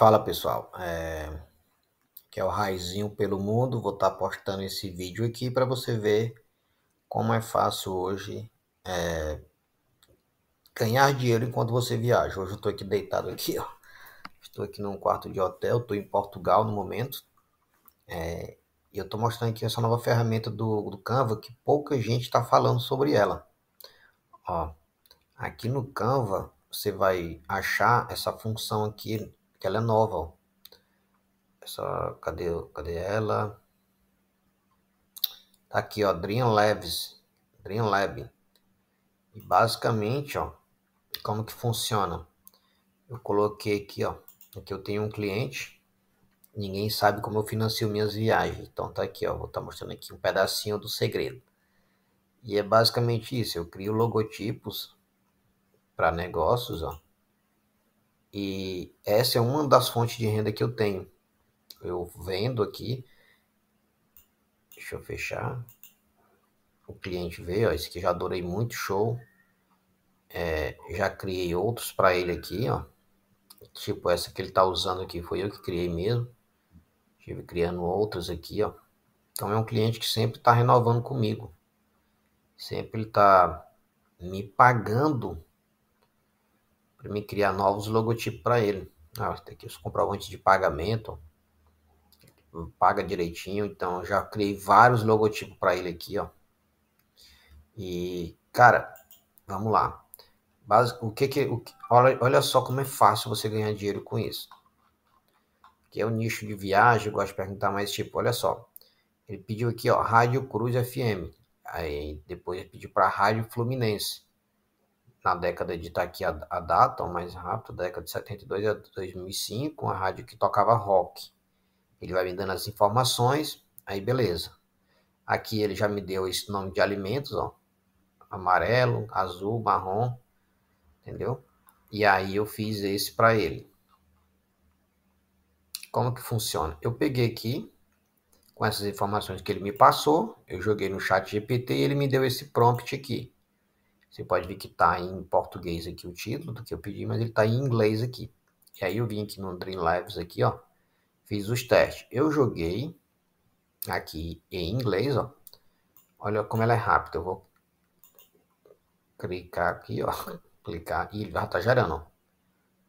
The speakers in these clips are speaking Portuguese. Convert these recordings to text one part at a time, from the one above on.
Fala pessoal, é... que é o Raizinho pelo Mundo, vou estar tá postando esse vídeo aqui para você ver como é fácil hoje é... ganhar dinheiro enquanto você viaja. Hoje eu estou aqui deitado aqui, ó. estou aqui num quarto de hotel, estou em Portugal no momento é... e eu estou mostrando aqui essa nova ferramenta do, do Canva que pouca gente está falando sobre ela. Ó, aqui no Canva você vai achar essa função aqui porque ela é nova, ó. Essa, é cadê, cadê ela? Tá aqui, ó, Dream Labs. Dream Lab. E basicamente, ó, como que funciona? Eu coloquei aqui, ó. Aqui eu tenho um cliente. Ninguém sabe como eu financio minhas viagens. Então tá aqui, ó. Vou estar tá mostrando aqui um pedacinho do segredo. E é basicamente isso. Eu crio logotipos para negócios, ó e essa é uma das fontes de renda que eu tenho. Eu vendo aqui. Deixa eu fechar. O cliente vê, ó, esse aqui já adorei muito, show. É, já criei outros para ele aqui, ó. Tipo essa que ele tá usando aqui, foi eu que criei mesmo. Estive criando outras aqui, ó. Então é um cliente que sempre está renovando comigo. Sempre ele está me pagando para me criar novos logotipos para ele. Ah, tem aqui os comprovantes de pagamento, paga direitinho, então já criei vários logotipos para ele aqui, ó. E, cara, vamos lá. Básico, o que que, o que olha, olha só como é fácil você ganhar dinheiro com isso. Que é o nicho de viagem, eu gosto de perguntar, mais tipo, olha só. Ele pediu aqui, ó, Rádio Cruz FM. Aí depois ele pediu para Rádio Fluminense na década de estar tá aqui a, a data, ou mais rápido, década de 72 a 2005, uma rádio que tocava rock. Ele vai me dando as informações, aí beleza. Aqui ele já me deu esse nome de alimentos, ó. Amarelo, azul, marrom, entendeu? E aí eu fiz esse para ele. Como que funciona? Eu peguei aqui com essas informações que ele me passou, eu joguei no chat GPT e ele me deu esse prompt aqui. Você pode ver que está em português aqui o título do que eu pedi, mas ele está em inglês aqui. E aí eu vim aqui no Dream Lives aqui, ó, fiz os testes. Eu joguei aqui em inglês, ó. Olha como ela é rápida. Eu vou clicar aqui, ó, clicar e ele já está gerando. Ó.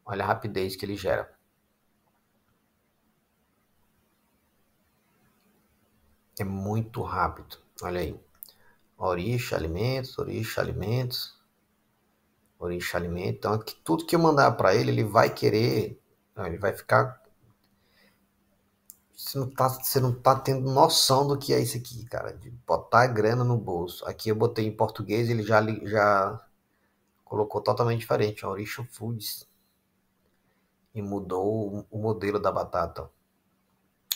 Olha a rapidez que ele gera. É muito rápido. Olha aí. Orixa Alimentos, orixa Alimentos, orixa Alimentos. Então, aqui, tudo que eu mandar para ele, ele vai querer, ele vai ficar. Você não, tá, você não tá tendo noção do que é isso aqui, cara, de botar grana no bolso. Aqui eu botei em português, ele já, já colocou totalmente diferente, orixa Foods. E mudou o modelo da batata.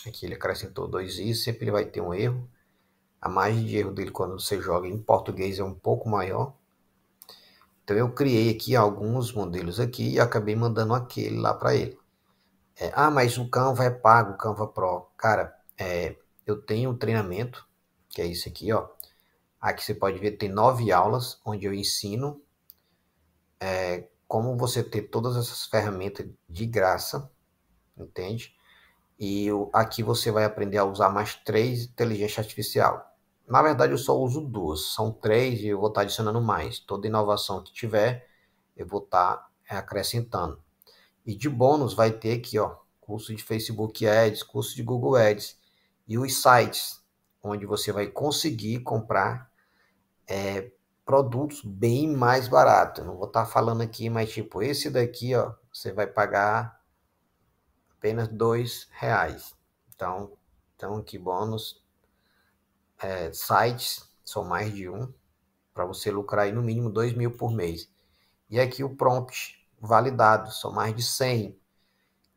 Aqui ele acrescentou dois i, sempre ele vai ter um erro a margem de erro dele quando você joga em português é um pouco maior. Então eu criei aqui alguns modelos aqui e acabei mandando aquele lá para ele. É, ah, mas o Canva é pago, o Canva Pro. Cara, é, eu tenho um treinamento, que é esse aqui, ó. Aqui você pode ver, tem nove aulas, onde eu ensino é, como você ter todas essas ferramentas de graça, entende? E eu, aqui você vai aprender a usar mais três inteligência artificial, na verdade, eu só uso duas, são três e eu vou estar tá adicionando mais. Toda inovação que tiver, eu vou estar tá, é, acrescentando. E de bônus vai ter aqui, ó, curso de Facebook Ads, curso de Google Ads e os sites, onde você vai conseguir comprar é, produtos bem mais barato. não vou estar tá falando aqui, mas tipo, esse daqui, ó, você vai pagar apenas dois reais. Então, então aqui bônus é, sites, são mais de um, para você lucrar aí no mínimo 2 mil por mês. E aqui o prompt validado, são mais de 100.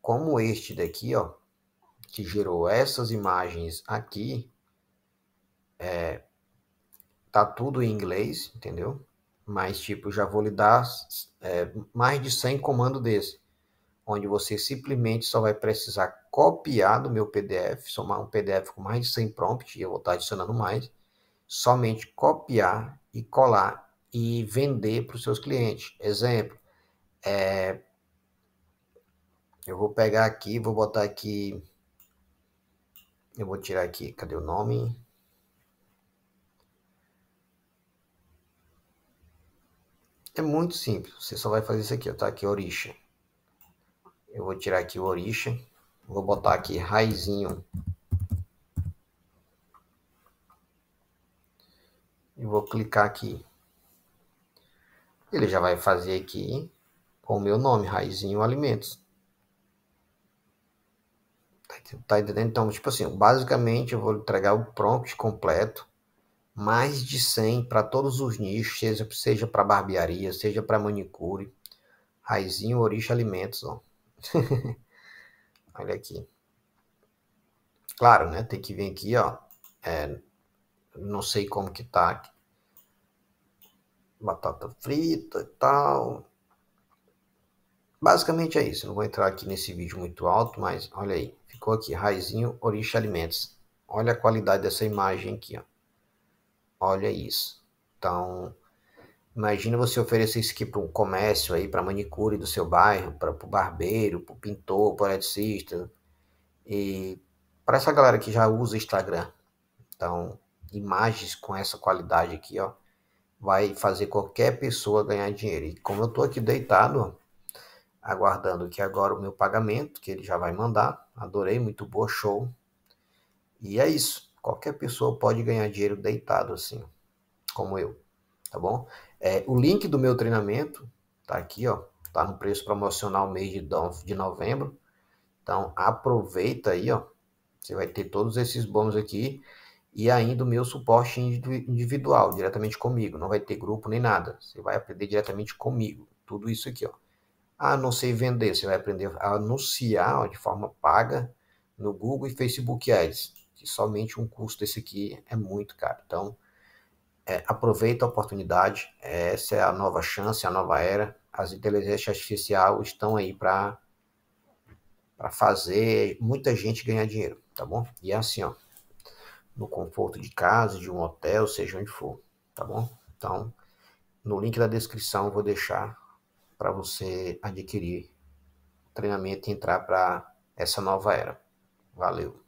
Como este daqui, ó, que gerou essas imagens aqui, é, tá tudo em inglês, entendeu? Mas, tipo, já vou lhe dar é, mais de 100 comando desse onde você simplesmente só vai precisar copiar do meu PDF, somar um PDF com mais de 100 prompts, e eu vou estar adicionando mais, somente copiar e colar e vender para os seus clientes. Exemplo, é, eu vou pegar aqui, vou botar aqui, eu vou tirar aqui, cadê o nome? É muito simples, você só vai fazer isso aqui, tá aqui, Orisha. Eu vou tirar aqui o Orisha. Vou botar aqui Raizinho. E vou clicar aqui. Ele já vai fazer aqui com o meu nome, Raizinho Alimentos. Tá, tá entendendo? Então, tipo assim, basicamente eu vou entregar o prompt completo, mais de 100 para todos os nichos, seja, seja para barbearia, seja para manicure, Raizinho Orixa Alimentos, ó. Olha aqui. Claro, né? Tem que vir aqui, ó. É, não sei como que tá. Batata frita e tal. Basicamente é isso. Não vou entrar aqui nesse vídeo muito alto, mas olha aí. Ficou aqui, Raizinho Orixa Alimentos. Olha a qualidade dessa imagem aqui, ó. Olha isso. Então, Imagina você oferecer isso aqui para um comércio aí, para manicure do seu bairro, para o barbeiro, para o pintor, para o artista e para essa galera que já usa Instagram. Então, imagens com essa qualidade aqui, ó, vai fazer qualquer pessoa ganhar dinheiro. E como eu estou aqui deitado, aguardando que agora o meu pagamento, que ele já vai mandar. Adorei, muito boa, show. E é isso. Qualquer pessoa pode ganhar dinheiro deitado assim, como eu tá bom? É, o link do meu treinamento tá aqui, ó, tá no preço promocional mês de, de novembro. Então aproveita aí, ó, você vai ter todos esses bônus aqui e ainda o meu suporte individual, diretamente comigo. Não vai ter grupo nem nada. Você vai aprender diretamente comigo. Tudo isso aqui, ó. Ah, não sei vender. Você vai aprender a anunciar ó, de forma paga no Google e Facebook Ads. Que somente um curso desse aqui é muito caro. Então, é, aproveita a oportunidade, essa é a nova chance, a nova era. As inteligências artificiais estão aí para fazer muita gente ganhar dinheiro, tá bom? E é assim, ó, no conforto de casa, de um hotel, seja onde for, tá bom? Então, no link da descrição eu vou deixar para você adquirir treinamento e entrar para essa nova era. Valeu!